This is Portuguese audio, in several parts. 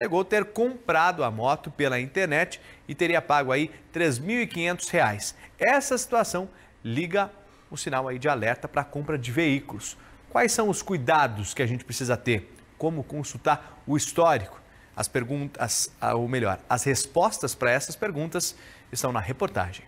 negou ter comprado a moto pela internet e teria pago aí R$ 3.500. Essa situação liga o sinal aí de alerta para a compra de veículos. Quais são os cuidados que a gente precisa ter? Como consultar o histórico? As perguntas, ah, ou melhor, as respostas para essas perguntas estão na reportagem.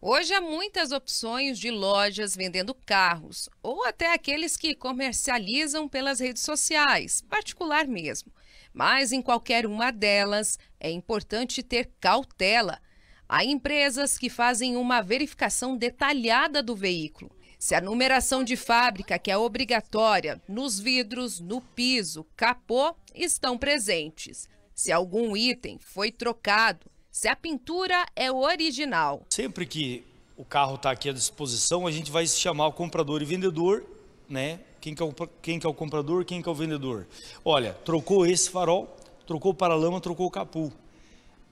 Hoje há muitas opções de lojas vendendo carros ou até aqueles que comercializam pelas redes sociais, particular mesmo. Mas em qualquer uma delas, é importante ter cautela. Há empresas que fazem uma verificação detalhada do veículo. Se a numeração de fábrica, que é obrigatória, nos vidros, no piso, capô, estão presentes. Se algum item foi trocado, se a pintura é original. Sempre que o carro está aqui à disposição, a gente vai chamar o comprador e vendedor, né? Quem que, é o, quem que é o comprador, quem que é o vendedor. Olha, trocou esse farol, trocou o paralama, trocou o capô.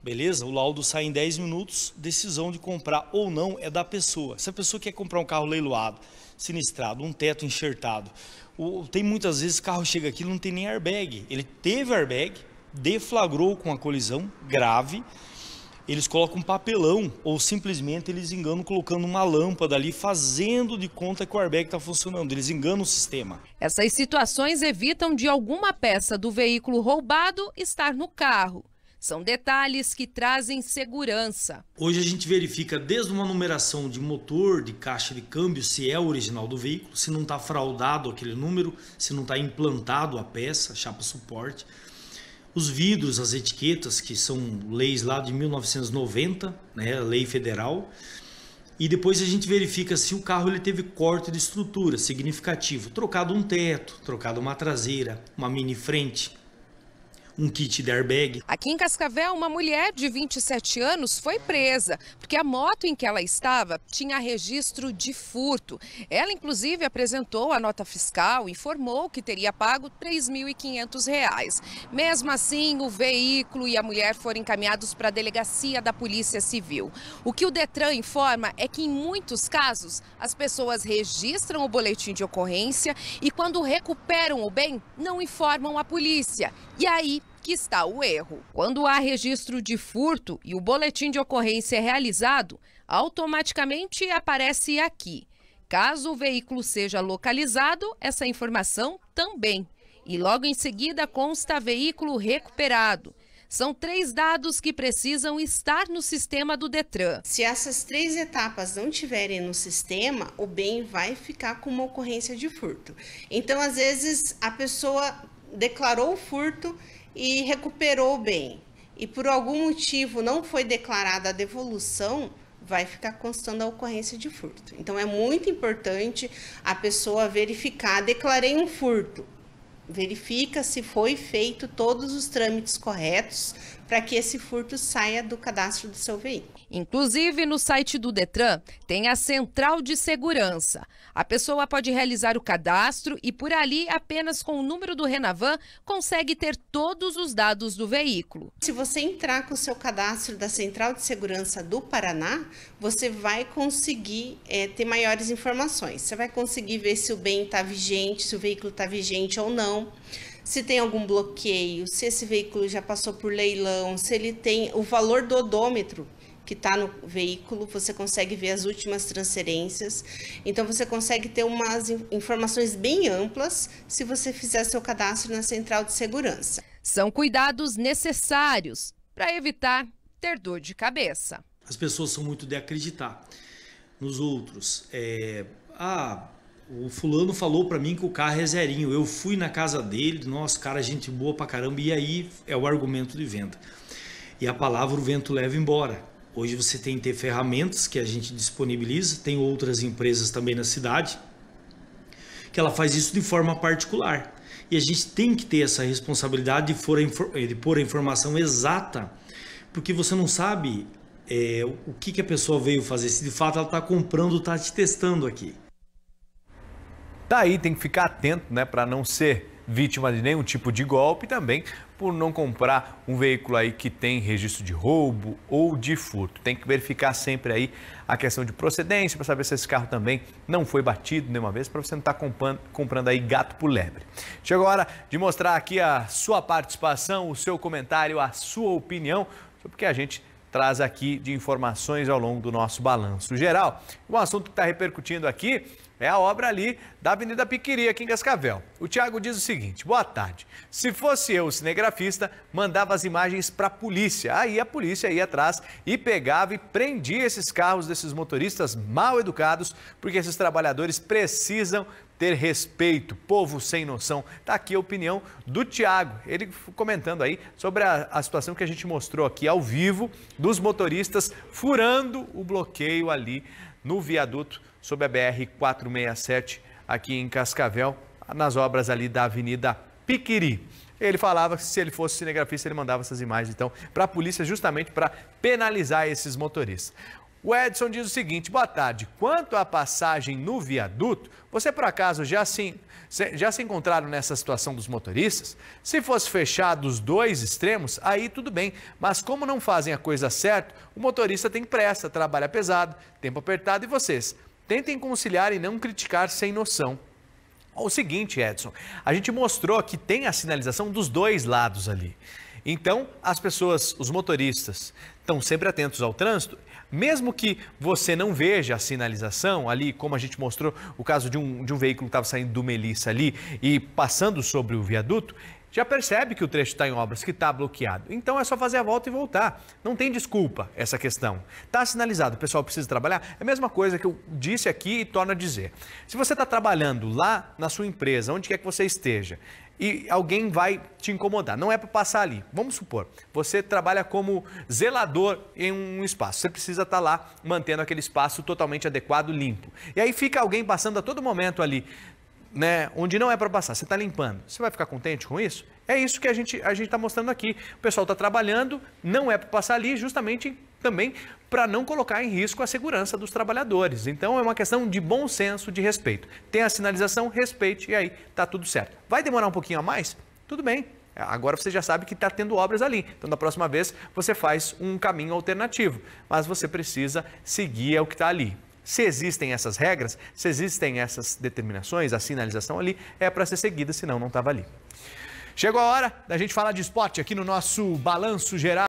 Beleza? O laudo sai em 10 minutos, decisão de comprar ou não é da pessoa. Se a pessoa quer comprar um carro leiloado, sinistrado, um teto enxertado, ou, tem muitas vezes o carro chega aqui e não tem nem airbag. Ele teve airbag, deflagrou com a colisão grave, eles colocam um papelão ou simplesmente eles enganam colocando uma lâmpada ali, fazendo de conta que o airbag está funcionando. Eles enganam o sistema. Essas situações evitam de alguma peça do veículo roubado estar no carro. São detalhes que trazem segurança. Hoje a gente verifica desde uma numeração de motor, de caixa de câmbio, se é original do veículo, se não está fraudado aquele número, se não está implantado a peça, chapa suporte os vidros, as etiquetas, que são leis lá de 1990, né, lei federal. E depois a gente verifica se o carro ele teve corte de estrutura significativo, trocado um teto, trocado uma traseira, uma mini frente, um kit de airbag. Aqui em Cascavel, uma mulher de 27 anos foi presa porque a moto em que ela estava tinha registro de furto. Ela, inclusive, apresentou a nota fiscal, e informou que teria pago R$ 3.500. Mesmo assim, o veículo e a mulher foram encaminhados para a delegacia da Polícia Civil. O que o Detran informa é que, em muitos casos, as pessoas registram o boletim de ocorrência e, quando recuperam o bem, não informam a polícia. E aí que está o erro. Quando há registro de furto e o boletim de ocorrência é realizado, automaticamente aparece aqui. Caso o veículo seja localizado, essa informação também. E logo em seguida consta veículo recuperado. São três dados que precisam estar no sistema do Detran. Se essas três etapas não tiverem no sistema, o bem vai ficar com uma ocorrência de furto. Então, às vezes, a pessoa declarou o furto e recuperou o bem, e por algum motivo não foi declarada a devolução, vai ficar constando a ocorrência de furto. Então é muito importante a pessoa verificar, declarei um furto. Verifica se foi feito todos os trâmites corretos para que esse furto saia do cadastro do seu veículo. Inclusive, no site do Detran tem a central de segurança. A pessoa pode realizar o cadastro e, por ali, apenas com o número do Renavan, consegue ter todos os dados do veículo. Se você entrar com o seu cadastro da Central de Segurança do Paraná, você vai conseguir é, ter maiores informações. Você vai conseguir ver se o bem está vigente, se o veículo está vigente ou não se tem algum bloqueio, se esse veículo já passou por leilão, se ele tem o valor do odômetro que está no veículo, você consegue ver as últimas transferências. Então você consegue ter umas informações bem amplas se você fizer seu cadastro na central de segurança. São cuidados necessários para evitar ter dor de cabeça. As pessoas são muito de acreditar nos outros. É, ah, o fulano falou para mim que o carro é zerinho. Eu fui na casa dele, nossa, cara, gente boa pra caramba. E aí é o argumento de venda. E a palavra o vento leva embora. Hoje você tem que ter ferramentas que a gente disponibiliza, tem outras empresas também na cidade que ela faz isso de forma particular. E a gente tem que ter essa responsabilidade de, eh, de pôr a informação exata, porque você não sabe é, o que, que a pessoa veio fazer, se de fato ela está comprando, está te testando aqui. Daí tá tem que ficar atento, né, para não ser vítima de nenhum tipo de golpe também por não comprar um veículo aí que tem registro de roubo ou de furto. Tem que verificar sempre aí a questão de procedência para saber se esse carro também não foi batido nenhuma vez para você não estar tá comprando, comprando aí gato por lebre. Chegou a hora de mostrar aqui a sua participação, o seu comentário, a sua opinião sobre a gente traz aqui de informações ao longo do nosso balanço geral. Um assunto que está repercutindo aqui é a obra ali da Avenida Piquiri, aqui em Cascavel. O Tiago diz o seguinte: boa tarde. Se fosse eu, cinegrafista, mandava as imagens para a polícia. Aí a polícia ia atrás e pegava e prendia esses carros desses motoristas mal educados, porque esses trabalhadores precisam ter respeito, povo sem noção. Está aqui a opinião do Tiago, ele comentando aí sobre a, a situação que a gente mostrou aqui ao vivo dos motoristas furando o bloqueio ali no viaduto sobre a BR 467 aqui em Cascavel, nas obras ali da Avenida Piquiri. Ele falava que se ele fosse cinegrafista, ele mandava essas imagens, então, para a polícia, justamente para penalizar esses motoristas. O Edson diz o seguinte: boa tarde. Quanto à passagem no viaduto, você por acaso já se, já se encontraram nessa situação dos motoristas? Se fosse fechado os dois extremos, aí tudo bem. Mas como não fazem a coisa certa, o motorista tem pressa, trabalha pesado, tempo apertado e vocês. Tentem conciliar e não criticar sem noção. O seguinte, Edson, a gente mostrou que tem a sinalização dos dois lados ali. Então, as pessoas, os motoristas, estão sempre atentos ao trânsito, mesmo que você não veja a sinalização ali, como a gente mostrou o caso de um, de um veículo que estava saindo do Melissa ali e passando sobre o viaduto, já percebe que o trecho está em obras, que está bloqueado. Então é só fazer a volta e voltar. Não tem desculpa essa questão. Está sinalizado, o pessoal precisa trabalhar. É a mesma coisa que eu disse aqui e torno a dizer. Se você está trabalhando lá na sua empresa, onde quer que você esteja, e alguém vai te incomodar. Não é para passar ali. Vamos supor, você trabalha como zelador em um espaço. Você precisa estar tá lá mantendo aquele espaço totalmente adequado, limpo. E aí fica alguém passando a todo momento ali né, onde não é para passar, você está limpando. Você vai ficar contente com isso? É isso que a gente a está mostrando aqui. O pessoal está trabalhando, não é para passar ali, justamente também para não colocar em risco a segurança dos trabalhadores. Então é uma questão de bom senso, de respeito. Tem a sinalização, respeite e aí está tudo certo. Vai demorar um pouquinho a mais? Tudo bem. Agora você já sabe que está tendo obras ali. Então, da próxima vez, você faz um caminho alternativo. Mas você precisa seguir é o que está ali. Se existem essas regras, se existem essas determinações, a sinalização ali é para ser seguida, senão não estava ali. Chegou a hora da gente falar de esporte aqui no nosso Balanço Geral.